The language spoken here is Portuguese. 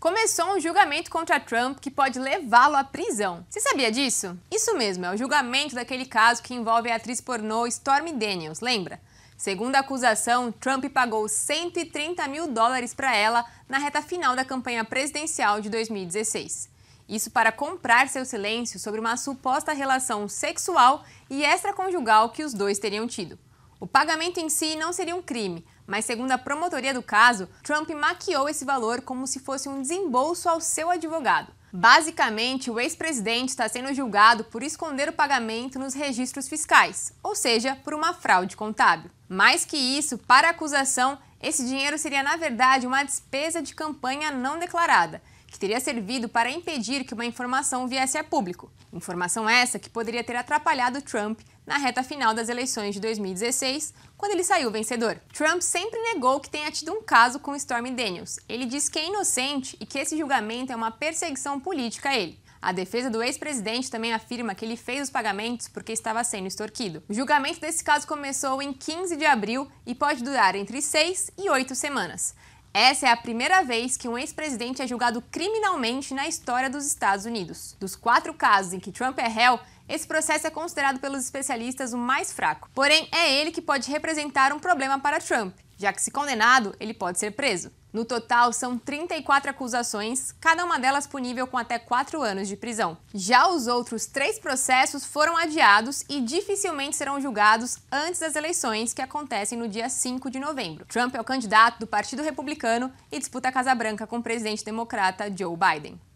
Começou um julgamento contra Trump que pode levá-lo à prisão. Você sabia disso? Isso mesmo, é o julgamento daquele caso que envolve a atriz pornô Stormy Daniels, lembra? Segundo a acusação, Trump pagou 130 mil dólares para ela na reta final da campanha presidencial de 2016. Isso para comprar seu silêncio sobre uma suposta relação sexual e extraconjugal que os dois teriam tido. O pagamento em si não seria um crime, mas segundo a promotoria do caso, Trump maquiou esse valor como se fosse um desembolso ao seu advogado. Basicamente, o ex-presidente está sendo julgado por esconder o pagamento nos registros fiscais, ou seja, por uma fraude contábil. Mais que isso, para a acusação, esse dinheiro seria na verdade uma despesa de campanha não declarada que teria servido para impedir que uma informação viesse a público. Informação essa que poderia ter atrapalhado Trump na reta final das eleições de 2016, quando ele saiu vencedor. Trump sempre negou que tenha tido um caso com Stormy Daniels. Ele diz que é inocente e que esse julgamento é uma perseguição política a ele. A defesa do ex-presidente também afirma que ele fez os pagamentos porque estava sendo extorquido. O julgamento desse caso começou em 15 de abril e pode durar entre 6 e 8 semanas. Essa é a primeira vez que um ex-presidente é julgado criminalmente na história dos Estados Unidos. Dos quatro casos em que Trump é réu, esse processo é considerado pelos especialistas o mais fraco. Porém, é ele que pode representar um problema para Trump, já que, se condenado, ele pode ser preso. No total, são 34 acusações, cada uma delas punível com até 4 anos de prisão. Já os outros três processos foram adiados e dificilmente serão julgados antes das eleições que acontecem no dia 5 de novembro. Trump é o candidato do Partido Republicano e disputa a Casa Branca com o presidente democrata Joe Biden.